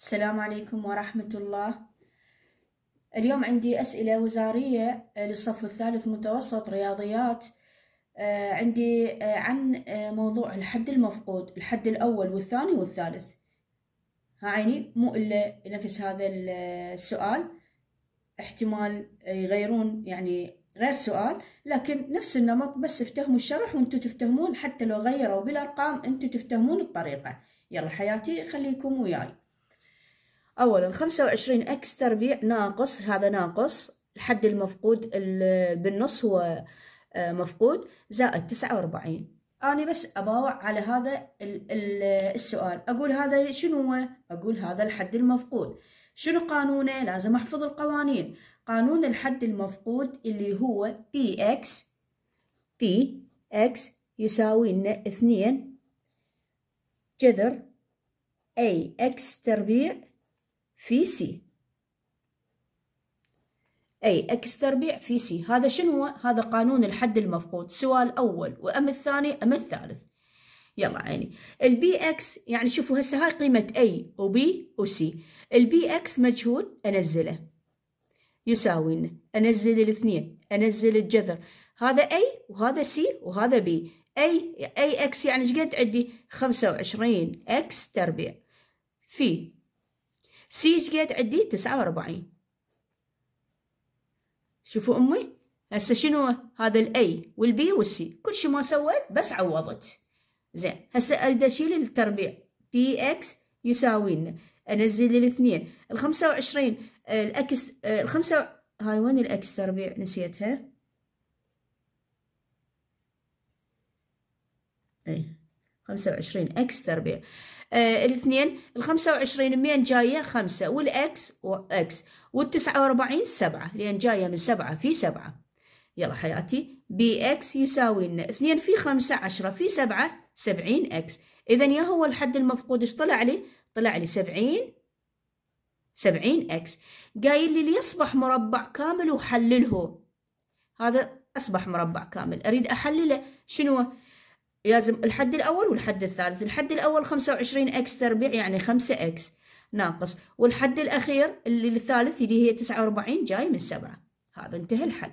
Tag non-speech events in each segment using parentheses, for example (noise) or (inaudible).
السلام عليكم ورحمة الله اليوم عندي أسئلة وزارية آه، للصف الثالث متوسط رياضيات آه، عندي آه، عن موضوع الحد المفقود الحد الأول والثاني والثالث عيني مو إلا نفس هذا السؤال احتمال يغيرون يعني غير سؤال لكن نفس النمط بس افتهموا الشرح وانتو تفتهمون حتى لو غيروا بالأرقام انتو تفتهمون الطريقة يلا حياتي خليكم وياي أولا خمسة وعشرين إكس تربيع ناقص هذا ناقص الحد المفقود بالنص هو آه، مفقود زائد تسعة وأربعين أنا بس أباوع على هذا السؤال أقول هذا شنو هو؟ أقول هذا الحد المفقود شنو قانونه؟ لازم أحفظ القوانين قانون الحد المفقود اللي هو بي إكس بي إكس يساوي لنا اثنين جذر أي إكس تربيع في سي أي إكس تربيع في سي هذا شنو هو؟ هذا قانون الحد المفقود سواء الأول وأم الثاني أم الثالث يلا عيني البي اكس يعني شوفوا هسه هاي قيمة اي وبي وسي البي اكس مجهول انزله يساوي لنا انزل الاثنين انزل الجذر هذا اي وهذا سي وهذا بي اي اي اكس يعني ايش قد عندي 25 اكس تربيع في ايش قد عندي تسعة وأربعين شوفوا أمي هسه شنو هذا الاي والبي والسي كل شي ما سويت بس عوضت زين هسه اريد اشيل التربيع بي اكس يساوي لنا انزل الاثنين الخمسة وعشرين الاكس الخمسة هاي وين الاكس تربيع نسيتها اي خمسة وعشرين إكس تربيع آه، الاثنين الخمسة وعشرين مين جاية خمسة والإكس وإكس والتسعة وأربعين سبعة لأن جاية من سبعة في سبعة يلا حياتي بي إكس يساوي لنا اثنين في خمسة عشرة في سبعة سبعين إكس إذا يا هو الحد المفقود إيش طلع لي؟ طلع لي سبعين سبعين إكس قايل لي ليصبح مربع كامل وحلله هذا أصبح مربع كامل أريد أحلله شنو؟ لازم الحد الأول والحد الثالث الحد الأول خمسة وعشرين إكس تربيع يعني خمسة إكس ناقص والحد الأخير اللي الثالث اللي هي تسعة وأربعين جاي من سبعة هذا انتهى الحل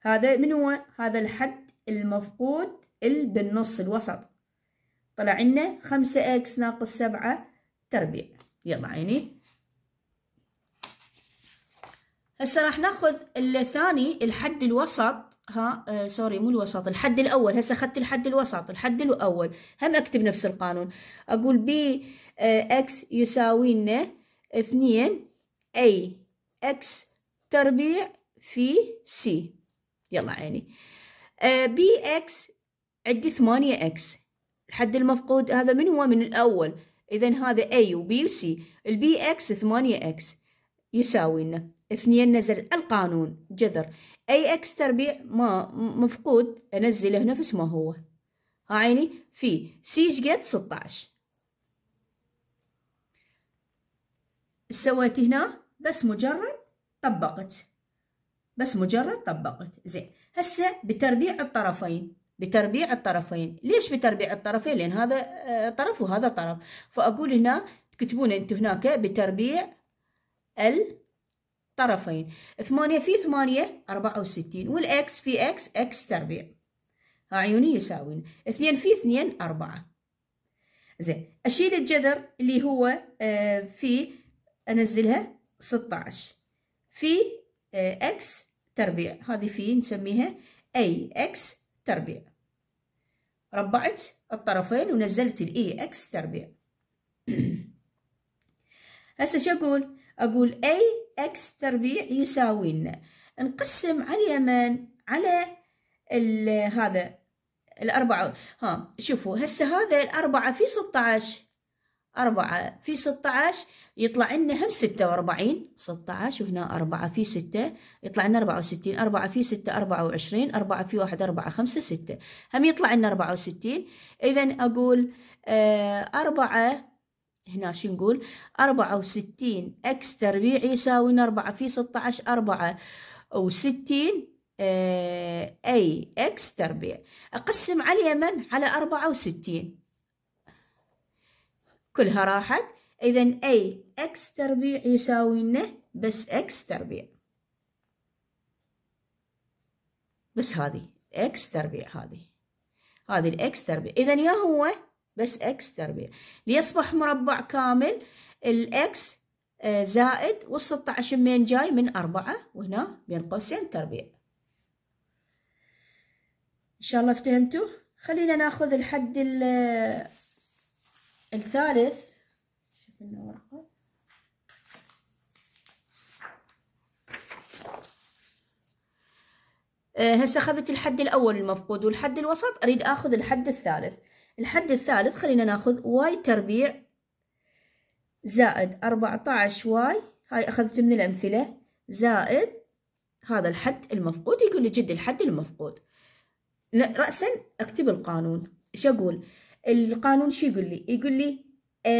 هذا من هو هذا الحد المفقود اللي بالنص الوسط طلع لنا خمسة إكس ناقص سبعة تربيع يلا عيني هسه راح ناخذ الثاني الحد الوسط ها آه سوري مو الوسط الحد الأول هسه أخذت الحد الوسط الحد الأول هم أكتب نفس القانون أقول بي آه إكس يساوي لنا اثنين أي إكس تربيع في سي يلا عيني آه بي إكس عندي ثمانية إكس الحد المفقود هذا من هو من الأول إذا هذا اي وبي وسي البي إكس ثمانية إكس يساوي لنا اثنين نزل القانون جذر اي اكس تربيع ما مفقود انزله نفس ما هو ها عيني في سي شقد 16 سويت هنا بس مجرد طبقت بس مجرد طبقت زين هسه بتربيع الطرفين بتربيع الطرفين ليش بتربيع الطرفين لان هذا آه، طرف وهذا طرف فاقول هنا تكتبون انتم هناك بتربيع ال طرفين ثمانية في ثمانية أربعة وستين والإكس في إكس إكس تربيع ها عيوني يساوين اثنين في اثنين أربعة زين أشيل الجذر اللي هو آه، في أنزلها ستاعش في آه، إكس تربيع هذه في نسميها أي إكس تربيع ربعت الطرفين ونزلت الإي إكس تربيع (clears throat) هسه شو أقول؟ أقول أي إكس تربيع يساوي لنا نقسم على اليمن على هذا الأربعة ها شوفوا هسه هذا الأربعة في ستة أربعة في ستة يطلع لنا هم ستة وأربعين ستة وهنا أربعة في ستة يطلع لنا أربعة وستين أربعة في ستة أربعة وعشرين أربعة في واحد أربعة خمسة ستة هم يطلع لنا أربعة وستين إذا أقول آه، أربعة هنا شو نقول أربعة وستين إكس تربيع يساوي أربعة في ستة عشر أربعة وستين آه، أي إكس تربيع أقسم على اليمن على أربعة وستين كلها راحت إذا أي إكس تربيع يساوي لنا بس إكس تربيع بس هذه إكس تربيع هذه هذه الإكس تربيع إذا يا هو بس اكس تربيع ليصبح مربع كامل الاكس آه، زائد وال16 منين جاي من أربعة وهنا بين قوسين تربيع إن شاء الله فهمتوا خلينا ناخذ الحد آه، الثالث شوف ورقة آه، هسه اخذت الحد الاول المفقود والحد الوسط اريد اخذ الحد الثالث الحد الثالث خلينا ناخذ واي تربيع زائد أربعة عشر واي هاي أخذت من الأمثلة زائد هذا الحد المفقود يقول لي جد الحد المفقود رأسا أكتب القانون إيش أقول القانون شو يقول لي يقول لي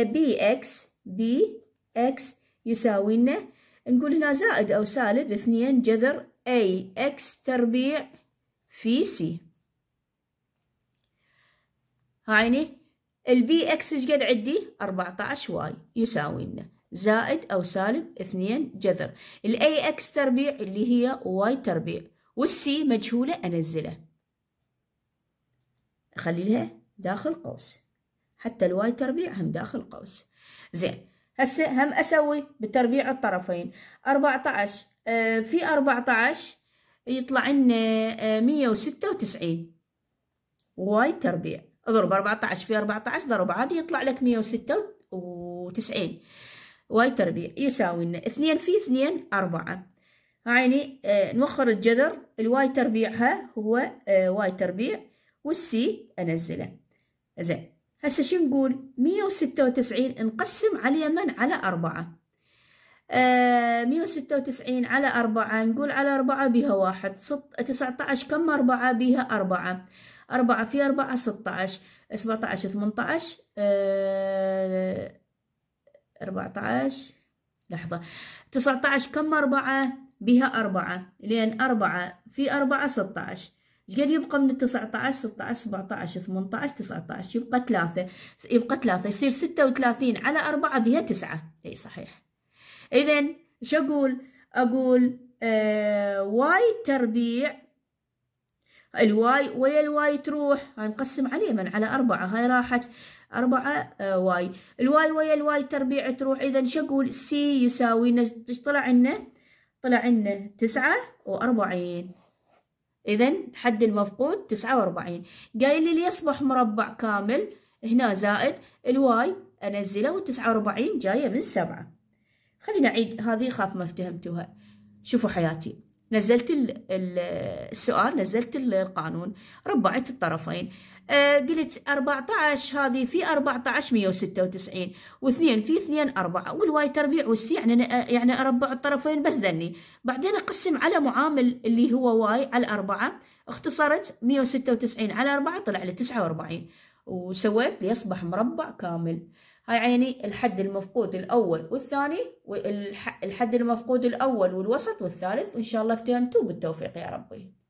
بي إكس بي إكس يساوي لنا نقول هنا زائد أو سالب اثنين جذر أي إكس تربيع في سي هايني البي اكس ايش قد عندي 14 واي يساوي لنا زائد او سالب 2 جذر الاي اكس تربيع اللي هي واي تربيع والسي مجهوله انزله اخلي لها داخل قوس حتى الواي تربيع هم داخل قوس زين هسه هم اسوي بتربيع الطرفين 14 آه في 14 يطلع لنا آه 196 واي تربيع اضرب 14 في 14 ضرب عادي يطلع لك 196 واي تربيع يساوي لنا 2 في 2 4 عيني نوخر الجذر الواي تربيعها هو آه، واي تربيع والسي انزله زين هسه شو نقول 196 نقسم على اليمن على أربعة آه، مية وستة وتسعين على أربعة نقول على أربعة بها واحد 19 تسعة عشر كم أربعة بها أربعة أربعة في أربعة ستة عشر سبعة عشر ثمانية عشر آه، أربعة عشر لحظة تسعة عشر كم أربعة بها أربعة لأن أربعة في أربعة ستة عشر قد يبقى من التسعة عشر ستة عشر سبعة عشر ثمانية عشر تسعة عشر يبقى ثلاثة يبقى ثلاثة يصير ستة وثلاثين على أربعة بها تسعة أي صحيح إذا شو أقول أقول آه واي تربيع الواي ويا الواي تروح هنقسم عليه من يعني على أربعة هاي راحت أربعة آه واي الواي ويا الواي تربيع تروح إذا شو أقول سي يساوي نش طلع عنا طلع عنا تسعة وأربعين إذا حد المفقود تسعة وأربعين قايل لي ليصبح مربع كامل هنا زائد الواي أنزله وتسعة وأربعين جاية من سبعة خلينا نعيد هذه خاف ما افتهمتوها شوفوا حياتي نزلت السؤال نزلت القانون ربعت الطرفين آه، قلت 14 هذه في 14 196 واثنين في اثنين أربعة والواي تربيع والسي يعني يعني أربع الطرفين بس ذني بعدين أقسم على معامل اللي هو واي على أربعة اختصرت 196 على أربعة طلع لي 49 وسويت ليصبح مربع كامل يعني الحد المفقود الأول والثاني والحد المفقود الأول والوسط والثالث وإن شاء الله افتهمتوا بالتوفيق يا ربي